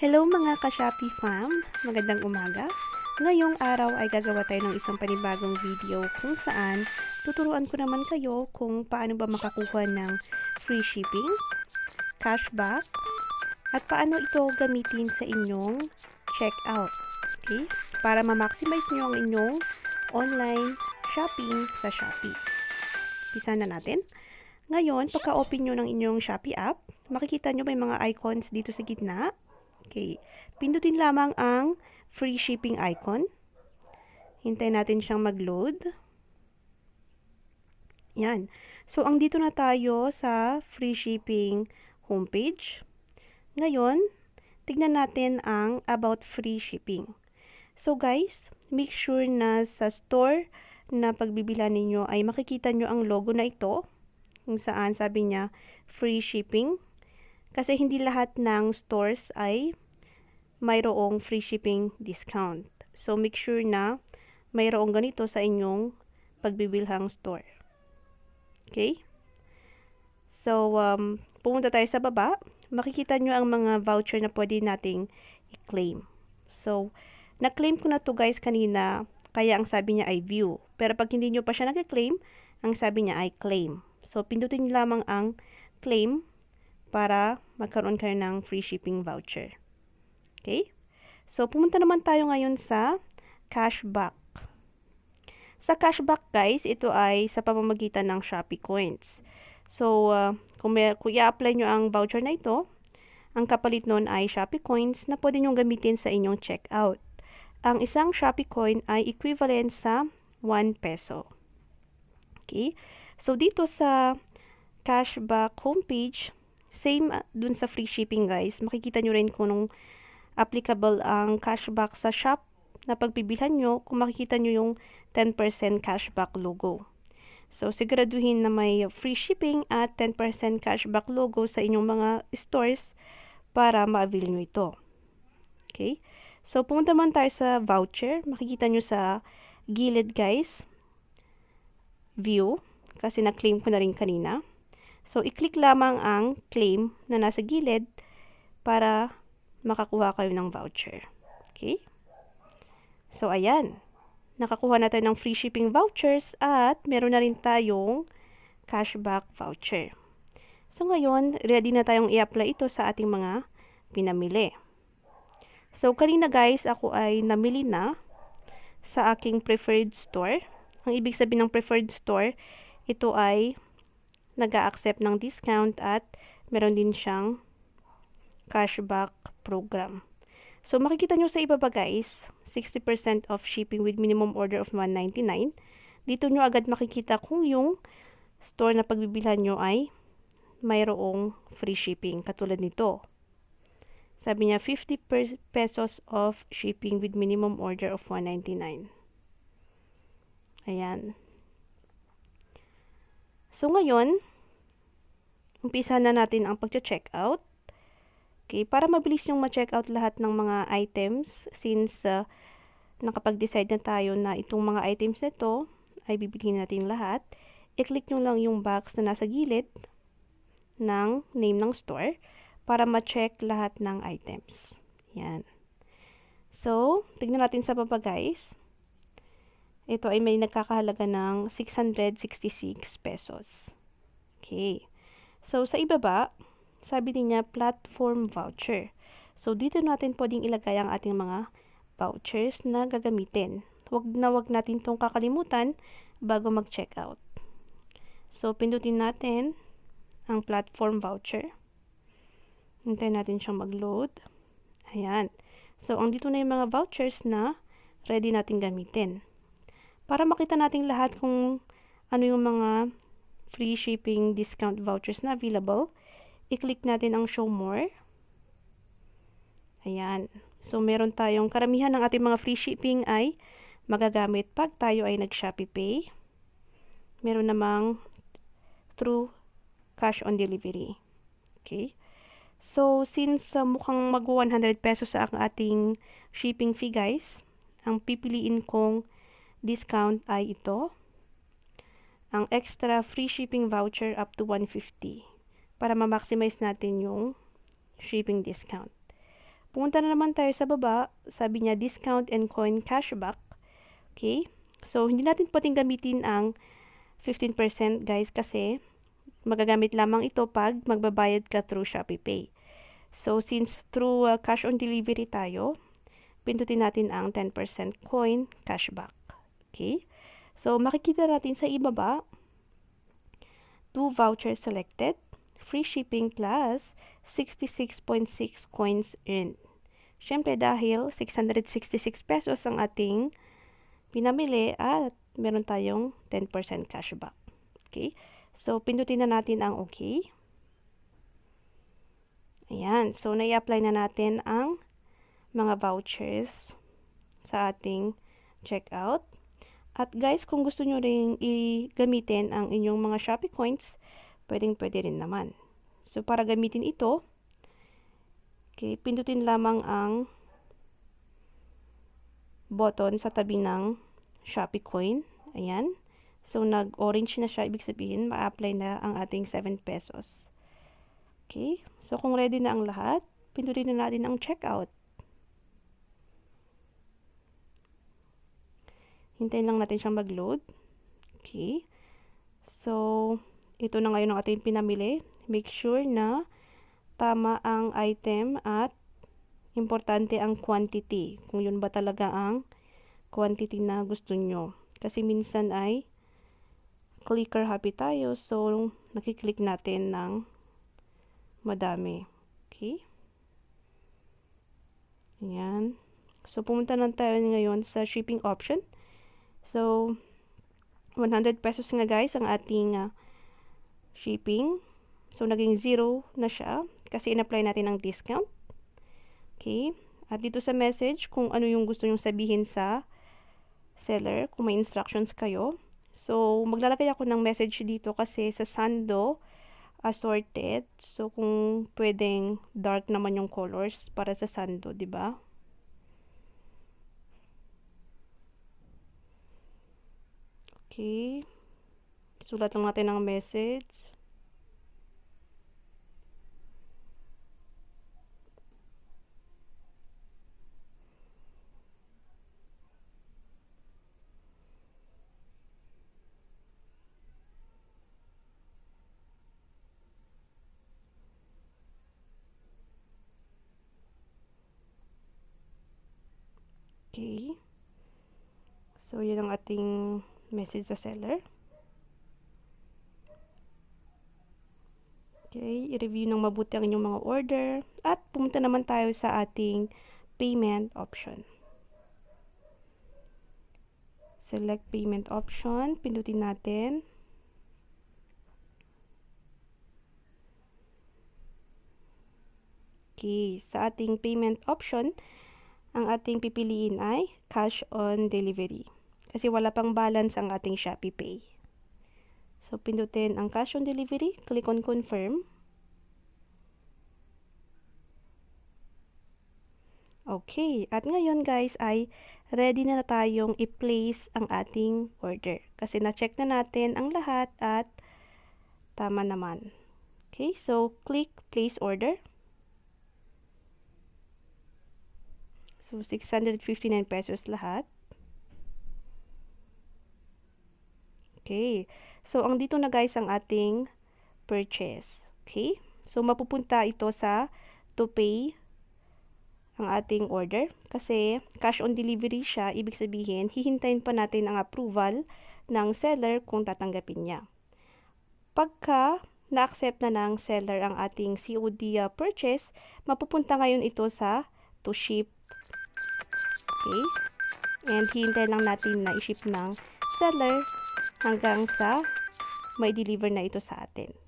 Hello mga ka-Shopee fam! Magandang umaga! Ngayong araw ay gagawa tayo ng isang panibagong video kung saan tuturuan ko naman kayo kung paano ba makakuha ng free shipping, cashback, at paano ito gamitin sa inyong checkout. Okay? Para ma-maximize nyo ang inyong online shopping sa Shopee. Pisa na natin. Ngayon, pagka-open nyo ng inyong Shopee app, makikita nyo may mga icons dito sa gitna Okay. Pindutin lamang ang free shipping icon. Hintayin natin siyang mag-load. Yan. So, ang dito na tayo sa free shipping homepage. Ngayon, tignan natin ang about free shipping. So, guys, make sure na sa store na pagbibilan ninyo ay makikita nyo ang logo na ito kung saan sabi niya free shipping. Kasi hindi lahat ng stores ay mayroong free shipping discount. So, make sure na mayroong ganito sa inyong pagbibilhang store. Okay? So, um, pumunta tayo sa baba. Makikita nyo ang mga voucher na pwede nating i-claim. So, na-claim ko na to guys kanina, kaya ang sabi niya ay view. Pero pag hindi nyo pa siya nag-claim, ang sabi niya ay claim. So, pindutin nyo lamang ang claim para magkaroon kayo ng free shipping voucher. Okay? So, pumunta naman tayo ngayon sa cashback. Sa cashback, guys, ito ay sa pamamagitan ng Shopee Coins. So, uh, kung, may, kung i-apply nyo ang voucher na ito, ang kapalit nun ay Shopee Coins na pwede nyong gamitin sa inyong checkout. Ang isang Shopee Coin ay equivalent sa 1 peso. Okay? So, dito sa cashback homepage, Same ah, dun sa free shipping guys. Makikita nyo rin kung nung applicable ang cashback sa shop na pagbibilhan nyo kung makikita nyo yung 10% cashback logo. So, siguraduhin na may free shipping at 10% cashback logo sa inyong mga stores para ma-avail nyo ito. Okay? So, pumunta man tayo sa voucher. Makikita nyo sa gilid, guys. View. Kasi na-claim ko na rin kanina. So, i-click lamang ang claim na nasa gilid para makakuha kayo ng voucher. Okay? So, ayan. Nakakuha na tayo ng free shipping vouchers at meron na rin tayong cashback voucher. So, ngayon, ready na tayong i-apply ito sa ating mga pinamili. So, kanina guys, ako ay namili na sa aking preferred store. Ang ibig sabihin ng preferred store, ito ay nag accept ng discount at meron din siyang cashback program. So, makikita nyo sa ibaba guys, 60% off shipping with minimum order of 199. Dito nyo agad makikita kung yung store na pagbibilhan nyo ay mayroong free shipping. Katulad nito. Sabi niya, 50 pesos off shipping with minimum order of 199. Ayan. So, ngayon, umpisa na natin ang pag-check out. Okay, para mabilis yung ma-check out lahat ng mga items since uh, nakapag-decide na tayo na itong mga items nito ay bibilihin natin lahat. I-click nyo lang yung box na nasa gilid ng name ng store para ma-check lahat ng items. Yan. So, tignan natin sa baba guys. Ito ay may nagkakahalaga ng 666 pesos. Okay. So, sa ibaba, sabi din niya, platform voucher. So, dito natin pwedeng ilagay ang ating mga vouchers na gagamitin. Huwag na huwag natin itong kakalimutan bago mag checkout So, pindutin natin ang platform voucher. Hintayin natin siyang mag-load. Ayan. So, ang dito na yung mga vouchers na ready natin gamitin. Para makita natin lahat kung ano yung mga free shipping discount vouchers na available. I-click natin ang show more. Ayan. So, meron tayong karamihan ng ating mga free shipping ay magagamit pag tayo ay nag-Shopee Pay. Meron namang through cash on delivery. Okay. So, since uh, mukhang mag 100 pesos ang ating shipping fee guys, ang pipiliin kong discount ay ito ang extra free shipping voucher up to 150 para ma-maximize natin yung shipping discount. Punta na naman tayo sa baba. Sabi niya, discount and coin cashback. Okay? So, hindi natin pwedeng gamitin ang 15% guys kasi magagamit lamang ito pag magbabayad ka through Shopee Pay. So, since through uh, cash on delivery tayo, pindutin natin ang 10% coin cashback. Okay? So, makikita natin sa ibaba, two vouchers selected, free shipping plus 66.6 coins earned. Siyempre dahil 666 pesos ang ating pinamili at meron tayong 10% cashback. Okay? So, pindutin na natin ang okay. Ayan. So, nai-apply na natin ang mga vouchers sa ating checkout. At guys, kung gusto nyo rin i-gamitin ang inyong mga Shopee coins, pwedeng pwede rin naman. So, para gamitin ito, okay, pindutin lamang ang button sa tabi ng Shopee coin. Ayan. So, nag-orange na siya. Ibig sabihin, ma-apply na ang ating 7 pesos. Okay. So, kung ready na ang lahat, pindutin na natin ang checkout. Hintayin lang natin siyang mag-load. Okay. So, ito na ngayon ang ating pinamili. Make sure na tama ang item at importante ang quantity. Kung yun ba talaga ang quantity na gusto nyo. Kasi minsan ay clicker happy tayo. So, nakiklik natin ng madami. Okay? Ayan. So, pumunta lang tayo ngayon sa shipping option. So, 100 pesos nga guys ang ating uh, shipping. So, naging zero na siya kasi in-apply natin ang discount. Okay. At dito sa message, kung ano yung gusto nyong sabihin sa seller, kung may instructions kayo. So, maglalagay ako ng message dito kasi sa Sando, assorted. So, kung pwedeng dark naman yung colors para sa Sando, ba diba? Okay. Sulat lang natin ang message. Okay. So, yun ang ating message the seller okay i-review ng mabuti ang inyong mga order at pumunta naman tayo sa ating payment option select payment option pindutin natin Okay, sa ating payment option, ang ating pipiliin ay cash on delivery. Kasi wala pang balance ang ating Shopee Pay. So, pindutin ang cash on delivery. Click on confirm. Okay. At ngayon guys ay ready na, na tayong i-place ang ating order. Kasi na-check na natin ang lahat at tama naman. Okay. So, click place order. So, 659 pesos lahat. Okay. So, ang dito na guys ang ating purchase. Okay. So, mapupunta ito sa to pay ang ating order. Kasi, cash on delivery siya. Ibig sabihin, hihintayin pa natin ang approval ng seller kung tatanggapin niya. Pagka na-accept na ng seller ang ating COD uh, purchase, mapupunta ngayon ito sa to ship. Okay? And hintay lang natin na i-ship ng seller hanggang sa may deliver na ito sa atin.